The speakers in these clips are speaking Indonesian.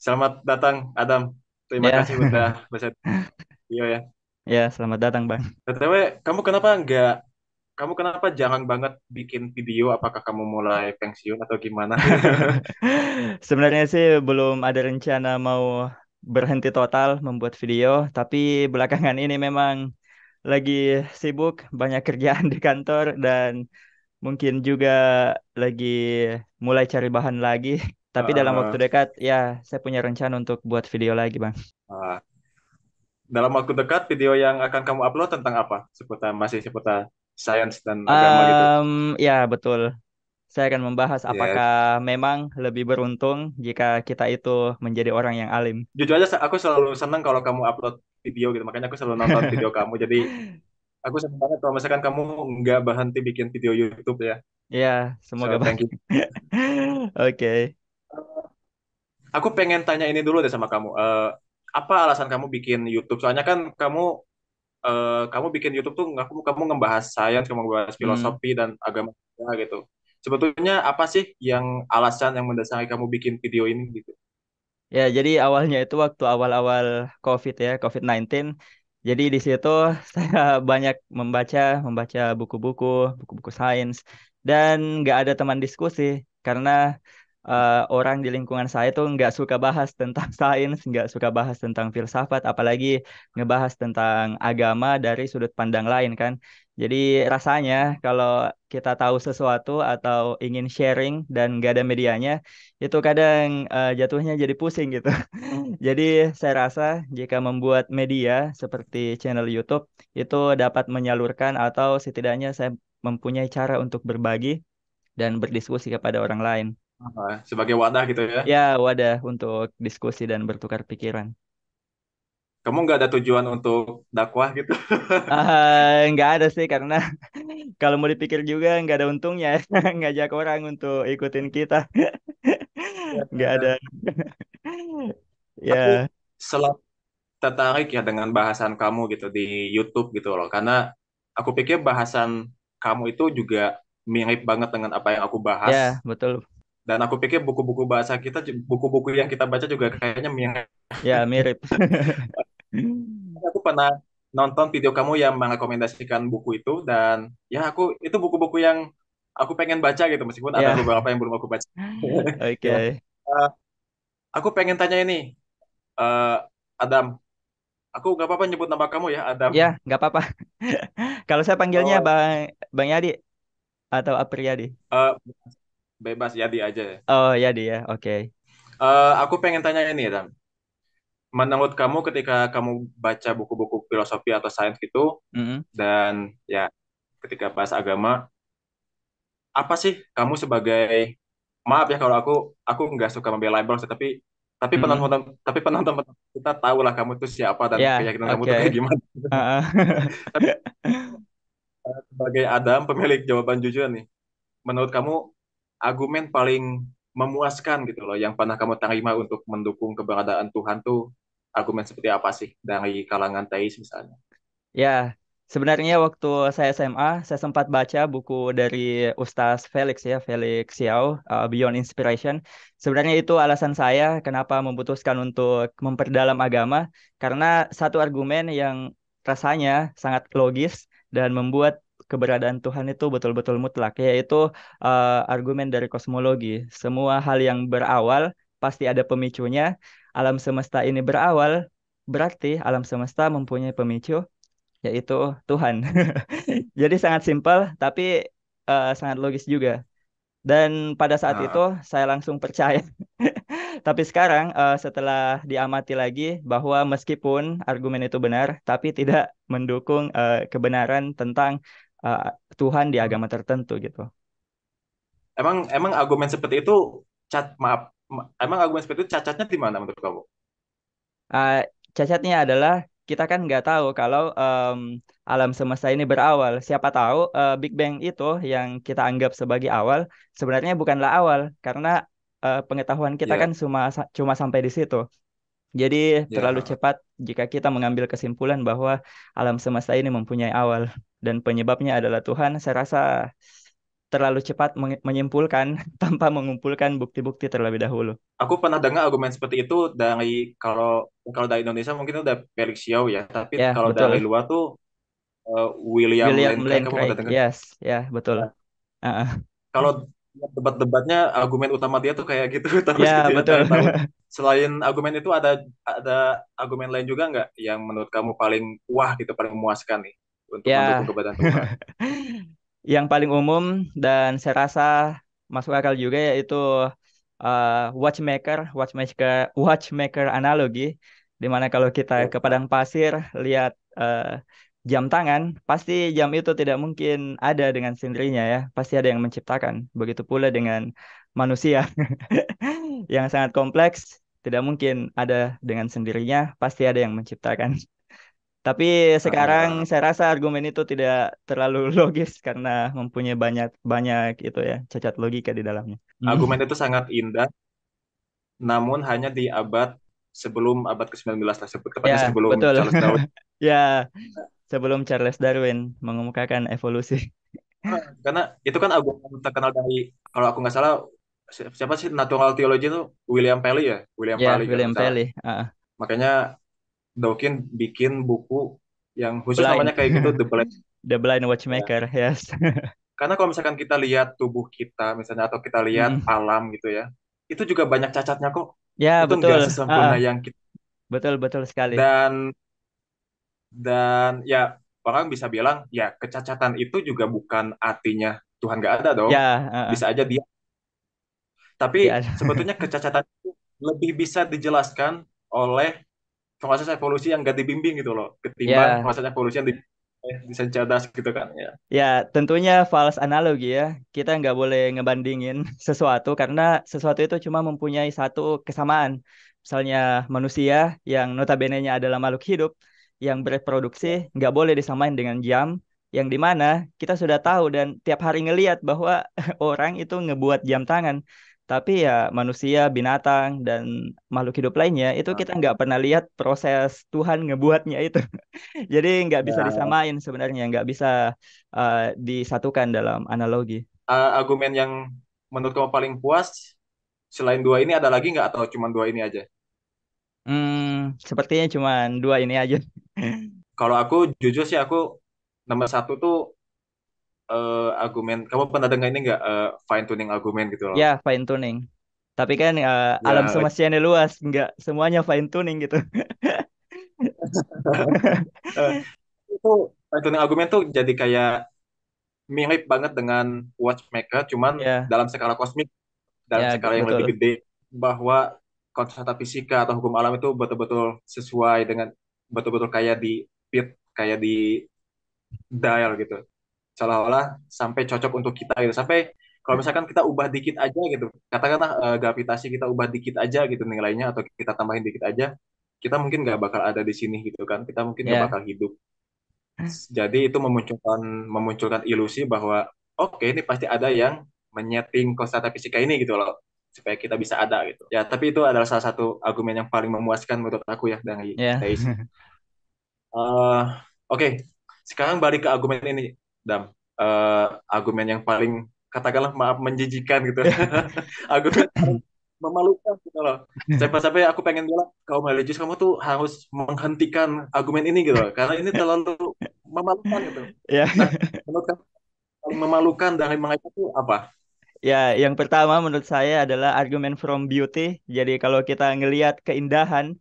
Selamat datang Adam. Terima ya. kasih udah beset. Iya ya. Ya, selamat datang Bang. Btw, kamu kenapa enggak? kamu kenapa jangan banget bikin video? Apakah kamu mulai pensiun atau gimana? Sebenarnya sih belum ada rencana mau berhenti total membuat video, tapi belakangan ini memang lagi sibuk, banyak kerjaan di kantor dan mungkin juga lagi mulai cari bahan lagi. Tapi dalam waktu dekat, ya saya punya rencana untuk buat video lagi, Bang. Uh, dalam waktu dekat, video yang akan kamu upload tentang apa? Seputar masih seputar sains dan agama um, gitu? Ya betul. Saya akan membahas apakah memang lebih beruntung jika kita itu menjadi orang yang alim. Jujur aja, aku selalu senang kalau kamu upload video gitu. Makanya aku selalu nonton video kamu. Jadi aku senang banget kalau misalkan kamu nggak berhenti bikin video YouTube ya. Iya, semoga so, Oke. okay. Aku pengen tanya ini dulu deh sama kamu. Uh, apa alasan kamu bikin YouTube? Soalnya kan kamu uh, kamu bikin YouTube tuh nggak kamu kamu ngebahas sains, kamu ngebahas hmm. filosofi hmm. dan agama ya, gitu. Sebetulnya apa sih yang alasan yang mendasari kamu bikin video ini gitu? Ya, jadi awalnya itu waktu awal-awal COVID ya, COVID-19 jadi di situ saya banyak membaca, membaca buku-buku, buku-buku sains, dan nggak ada teman diskusi karena uh, orang di lingkungan saya tuh nggak suka bahas tentang sains, nggak suka bahas tentang filsafat, apalagi ngebahas tentang agama dari sudut pandang lain kan. Jadi rasanya kalau kita tahu sesuatu atau ingin sharing dan nggak ada medianya, itu kadang uh, jatuhnya jadi pusing gitu. jadi saya rasa jika membuat media seperti channel YouTube itu dapat menyalurkan atau setidaknya saya mempunyai cara untuk berbagi dan berdiskusi kepada orang lain. Ah, sebagai wadah gitu ya. Ya, wadah untuk diskusi dan bertukar pikiran. Kamu nggak ada tujuan untuk dakwah gitu? Ah, nggak ada sih karena kalau mau dipikir juga nggak ada untungnya ngajak orang untuk ikutin kita. Iya. Nggak ada. Ya, selalu tertarik ya dengan bahasan kamu gitu di YouTube gitu loh, karena aku pikir bahasan kamu itu juga mirip banget dengan apa yang aku bahas. ya betul dan aku pikir buku-buku bahasa kita buku-buku yang kita baca juga kayaknya mirip ya mirip aku pernah nonton video kamu yang merekomendasikan buku itu dan ya aku itu buku-buku yang aku pengen baca gitu meskipun yeah. ada ya. beberapa yang belum aku baca oke okay. Ya, uh, eh, aku pengen tanya ini uh, Adam aku nggak apa-apa nyebut nama kamu ya Adam ya nggak apa-apa kalau saya panggilnya oh. bang bang Yadi atau Apriyadi uh, Bebas Yadi aja ya. Oh, Yadi ya. Oke. Okay. Uh, eh, aku pengen tanya ini, dan Menurut kamu ketika kamu baca buku-buku filosofi atau sains gitu, mm -hmm. dan ya ketika bahas agama, apa sih kamu sebagai maaf ya kalau aku aku nggak suka membela label tapi tapi hmm. penonton tapi penonton kita tahu lah kamu itu siapa dan yeah, keyakinan okay. kamu itu kayak gimana. Uh-uh. tapi eh, sebagai Adam pemilik jawaban jujur nih, menurut kamu argumen paling memuaskan gitu loh yang pernah kamu terima untuk mendukung keberadaan Tuhan tuh argumen seperti apa sih dari kalangan teis misalnya? Ya, sebenarnya waktu saya SMA saya sempat baca buku dari Ustaz Felix ya, Felix Xiao, uh, Beyond Inspiration. Sebenarnya itu alasan saya kenapa memutuskan untuk memperdalam agama karena satu argumen yang rasanya sangat logis dan membuat keberadaan Tuhan itu betul-betul mutlak, yaitu uh, eh, argumen dari kosmologi. Semua hal yang berawal pasti ada pemicunya. Alam semesta ini berawal, berarti alam semesta mempunyai pemicu, yaitu Tuhan. Jadi sangat simpel, tapi uh, sangat logis juga. Dan pada saat nah. itu saya langsung percaya. tapi sekarang uh, setelah diamati lagi bahwa meskipun argumen itu benar tapi tidak mendukung uh, kebenaran tentang uh, Tuhan di hmm. agama tertentu gitu. Emang emang argumen seperti itu cat maaf emang argumen seperti itu cacatnya di mana menurut kamu? Uh, cacatnya adalah kita kan nggak tahu kalau um, alam semesta ini berawal. Siapa tahu uh, Big Bang itu yang kita anggap sebagai awal sebenarnya bukanlah awal karena uh, pengetahuan kita yeah. kan cuma cuma sampai di situ. Jadi ya. terlalu cepat jika kita mengambil kesimpulan bahwa alam semesta ini mempunyai awal dan penyebabnya adalah Tuhan, saya rasa terlalu cepat menyimpulkan tanpa mengumpulkan bukti-bukti terlebih dahulu. Aku pernah dengar argumen seperti itu dari kalau kalau dari Indonesia mungkin udah Felix ya, tapi ya, kalau betul. dari luar tuh uh, William, William Lane Craig. Yes, ya betul. Uh -uh. Kalau debat-debatnya argumen utama dia tuh kayak gitu terus ya, betul. selain argumen itu ada ada argumen lain juga nggak yang menurut kamu paling wah gitu paling memuaskan nih untuk ya. mendukung yang paling umum dan saya rasa masuk akal juga yaitu uh, watchmaker watchmaker watchmaker analogi dimana kalau kita ya. ke padang pasir lihat uh, jam tangan, pasti jam itu tidak mungkin ada dengan sendirinya ya. Pasti ada yang menciptakan. Begitu pula dengan manusia yang sangat kompleks, tidak mungkin ada dengan sendirinya, pasti ada yang menciptakan. Tapi sekarang nah. saya rasa argumen itu tidak terlalu logis karena mempunyai banyak banyak itu ya cacat logika di dalamnya. Argumen itu sangat indah, namun hanya di abad sebelum abad ke-19 lah tepatnya ya, sebelum betul. Charles Darwin. ya, sebelum Charles Darwin mengemukakan evolusi. Ah, karena itu kan aku terkenal dari kalau aku nggak salah siapa sih natural theology itu William Paley ya, William ya, Paley. William Paley. Uh. Makanya Dawkins bikin buku yang khusus blind. namanya kayak gitu The Blind The Blind Watchmaker, ya. yes. Karena kalau misalkan kita lihat tubuh kita misalnya atau kita lihat hmm. alam gitu ya, itu juga banyak cacatnya kok Ya, itu betul. Enggak sesempurna ah, ah, yang kita betul betul sekali. dan dan ya orang bisa bilang ya kecacatan itu juga bukan artinya Tuhan nggak ada dong. Ya, Uh, Bisa aja dia. Tapi Ya, sebetulnya kecacatan itu lebih bisa dijelaskan oleh proses evolusi yang gak dibimbing gitu loh, ketimbang ya. proses evolusi yang dibimbing. Eh, bisa cerdas gitu kan ya. Ya tentunya false analogi ya. Kita nggak boleh ngebandingin sesuatu karena sesuatu itu cuma mempunyai satu kesamaan. Misalnya manusia yang notabene-nya adalah makhluk hidup yang bereproduksi ya. nggak boleh disamain dengan jam yang dimana kita sudah tahu dan tiap hari ngeliat bahwa orang itu ngebuat jam tangan tapi ya manusia, binatang, dan makhluk hidup lainnya itu kita nggak pernah lihat proses Tuhan ngebuatnya itu. Jadi nggak bisa ya. disamain sebenarnya, nggak bisa uh, disatukan dalam analogi. Uh, argumen yang menurut kamu paling puas selain dua ini ada lagi nggak atau cuma dua ini aja? Hmm, sepertinya cuma dua ini aja. Kalau aku jujur sih aku nomor satu tuh uh, argumen kamu pernah dengar ini nggak uh, fine tuning argumen gitu loh ya yeah, fine tuning tapi kan uh, ya, alam semesta ini luas nggak semuanya fine tuning gitu uh, itu fine tuning argumen tuh jadi kayak mirip banget dengan watchmaker cuman yeah. dalam skala kosmik dalam yeah, skala yang betul. lebih gede bahwa konstanta fisika atau hukum alam itu betul-betul sesuai dengan betul-betul kayak di pit kayak di dial gitu seolah-olah sampai cocok untuk kita gitu sampai kalau hmm. misalkan kita ubah dikit aja gitu katakanlah uh, gravitasi kita ubah dikit aja gitu nilainya atau kita tambahin dikit aja kita mungkin nggak bakal ada di sini gitu kan kita mungkin nggak yeah. bakal hidup hmm. jadi itu memunculkan memunculkan ilusi bahwa oke okay, ini pasti ada yang menyeting konstata fisika ini gitu loh supaya kita bisa ada gitu ya tapi itu adalah salah satu argumen yang paling memuaskan menurut aku ya dari yeah. uh, oke okay. sekarang balik ke argumen ini dam uh, argumen yang paling katakanlah maaf menjijikan gitu argumen memalukan gitu loh sampai-sampai aku pengen bilang kaum religius kamu tuh harus menghentikan argumen ini gitu karena ini terlalu memalukan gitu ya nah, menurut kamu memalukan dari mereka itu apa Ya, yang pertama menurut saya adalah argumen from beauty. Jadi kalau kita ngelihat keindahan,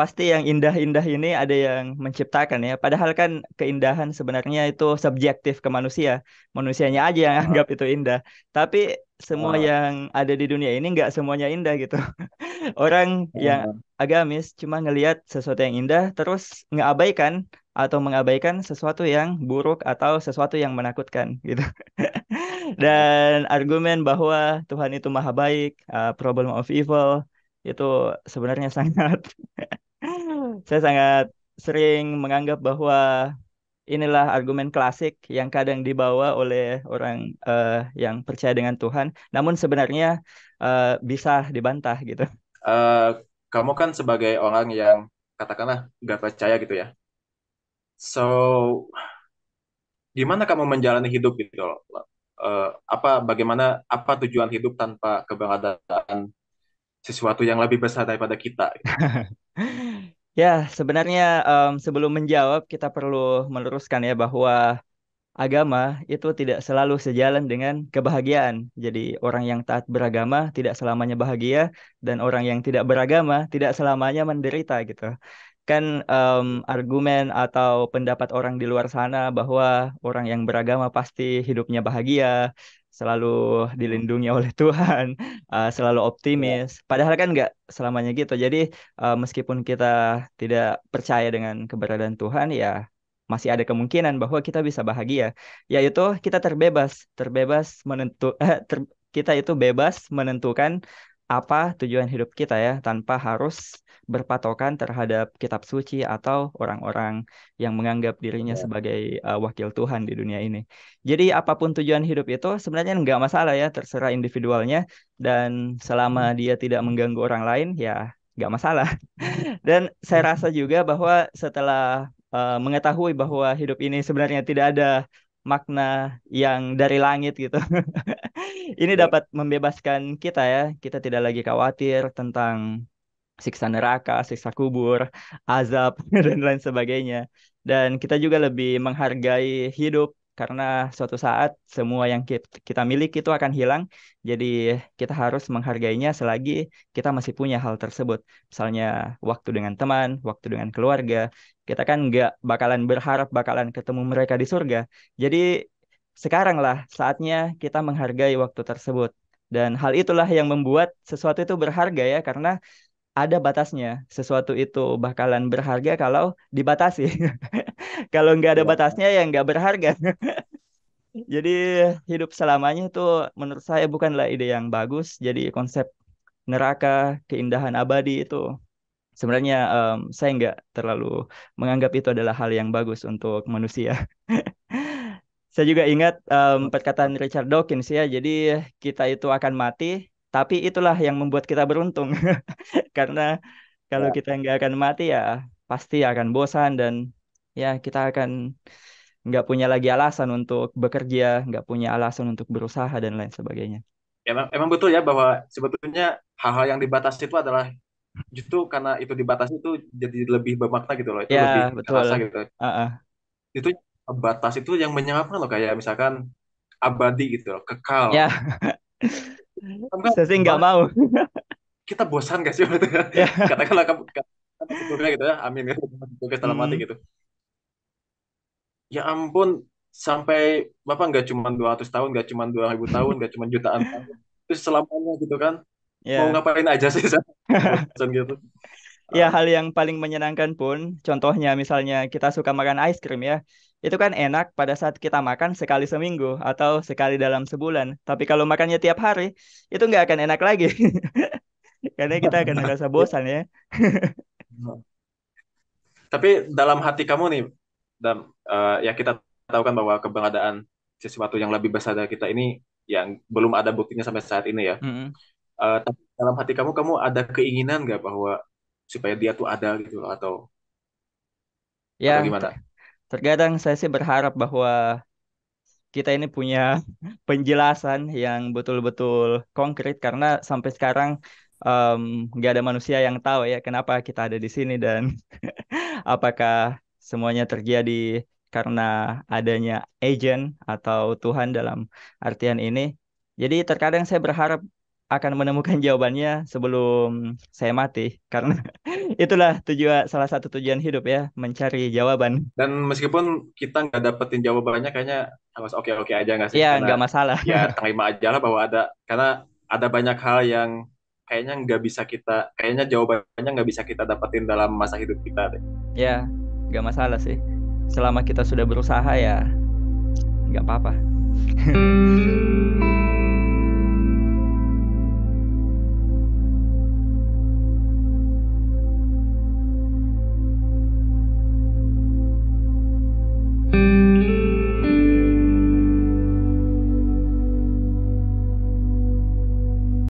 pasti yang indah-indah ini ada yang menciptakan ya. Padahal kan keindahan sebenarnya itu subjektif ke manusia. Manusianya aja yang anggap itu indah. Tapi semua yang ada di dunia ini nggak semuanya indah gitu. Orang yang iya. agamis cuma ngelihat sesuatu yang indah terus ngeabaikan atau mengabaikan sesuatu yang buruk atau sesuatu yang menakutkan gitu. Dan argumen bahwa Tuhan itu maha baik, uh, problem of evil itu sebenarnya sangat saya sangat sering menganggap bahwa inilah argumen klasik yang kadang dibawa oleh orang uh, yang percaya dengan Tuhan, namun sebenarnya uh, bisa dibantah gitu. Uh, kamu kan sebagai orang yang katakanlah nggak percaya gitu ya. So, gimana kamu menjalani hidup gitu Uh, apa bagaimana apa tujuan hidup tanpa keberadaan sesuatu yang lebih besar daripada kita? Gitu. Ya, sebenarnya um, sebelum menjawab kita perlu meluruskan ya bahwa agama itu tidak selalu sejalan dengan kebahagiaan. Jadi orang yang taat beragama tidak selamanya bahagia dan orang yang tidak beragama tidak selamanya menderita gitu. Kan um, argumen atau pendapat orang di luar sana bahwa orang yang beragama pasti hidupnya bahagia, selalu hmm. dilindungi oleh Tuhan, uh, selalu iya. optimis. Padahal kan nggak selamanya gitu. Jadi uh, meskipun kita tidak percaya dengan keberadaan Tuhan, ya masih ada kemungkinan bahwa kita bisa bahagia. Yaitu kita terbebas, terbebas menentu, eh, ter, kita itu bebas menentukan apa tujuan hidup kita ya tanpa harus berpatokan terhadap kitab suci atau orang-orang yang menganggap dirinya iya. sebagai uh, wakil Tuhan di dunia ini. Jadi apapun tujuan hidup itu sebenarnya nggak masalah ya terserah individualnya dan selama hmm. dia tidak mengganggu orang lain ya nggak masalah. Hmm. dan saya rasa juga bahwa setelah uh, mengetahui bahwa hidup ini sebenarnya tidak ada makna yang dari langit gitu. ini iya. dapat membebaskan kita ya. Kita tidak lagi khawatir tentang siksa neraka, siksa kubur, azab dan lain sebagainya. Dan kita juga lebih menghargai hidup karena suatu saat semua yang kita miliki itu akan hilang. Jadi kita harus menghargainya selagi kita masih punya hal tersebut. Misalnya waktu dengan teman, waktu dengan keluarga. Kita kan nggak bakalan berharap bakalan ketemu mereka di surga. Jadi sekaranglah saatnya kita menghargai waktu tersebut. Dan hal itulah yang membuat sesuatu itu berharga ya karena ada batasnya. Sesuatu itu bakalan berharga kalau dibatasi. kalau nggak ada iya. batasnya ya nggak berharga. Jadi hidup selamanya itu menurut saya bukanlah ide yang bagus. Jadi konsep neraka, keindahan abadi itu sebenarnya um, saya nggak terlalu menganggap itu adalah hal yang bagus untuk manusia. Saya juga ingat um, perkataan Richard Dawkins ya, jadi kita itu akan mati, tapi itulah yang membuat kita beruntung. Karena kalau ya. kita nggak akan mati ya pasti akan bosan dan ya kita akan nggak punya lagi alasan untuk bekerja, nggak punya alasan untuk berusaha dan lain sebagainya. Emang, emang betul ya bahwa sebetulnya hal-hal yang dibatasi itu adalah justru karena itu dibatasi itu jadi lebih bermakna gitu loh, itu ya, lebih betul. gitu. Uh -uh. Itu batas itu yang menyapa loh kayak misalkan abadi gitu loh, kekal. Ya. Enggak, kan kan saya sih nggak mau. Kita bosan gak sih? Ya. Katakanlah kamu katakanlah gitu ya, amin ya semoga selamat mati hmm. gitu. Ya ampun, sampai bapak nggak cuma 200 tahun, nggak cuma 2000 tahun, nggak cuma jutaan tahun. Terus selamanya gitu kan. Yeah. Mau ngapain aja sih bosan gitu. Ya hal yang paling menyenangkan pun, contohnya misalnya kita suka makan ice cream ya itu kan enak pada saat kita makan sekali seminggu atau sekali dalam sebulan. Tapi kalau makannya tiap hari, itu nggak akan enak lagi. Karena kita akan merasa nah, iya. bosan ya. Nah. Tapi dalam hati kamu nih, dan uh, eh, ya kita tahu kan bahwa keberadaan sesuatu yang lebih besar dari kita ini yang belum ada buktinya sampai saat ini ya. Mm -hmm. uh, tapi dalam hati kamu, kamu ada keinginan nggak bahwa supaya dia tuh ada gitu atau, ya, atau gimana? terkadang saya sih berharap bahwa kita ini punya penjelasan yang betul-betul konkret karena sampai sekarang nggak um, ada manusia yang tahu ya kenapa kita ada di sini dan apakah semuanya terjadi karena adanya agent atau Tuhan dalam artian ini. Jadi terkadang saya berharap akan menemukan jawabannya sebelum saya mati karena itulah tujuan salah satu tujuan hidup ya mencari jawaban dan meskipun kita nggak dapetin jawabannya kayaknya harus oke oke aja nggak sih ya nggak masalah ya terima aja lah bahwa ada karena ada banyak hal yang kayaknya nggak bisa kita kayaknya jawabannya nggak bisa kita dapetin dalam masa hidup kita deh ya nggak masalah sih selama kita sudah berusaha ya nggak apa-apa Música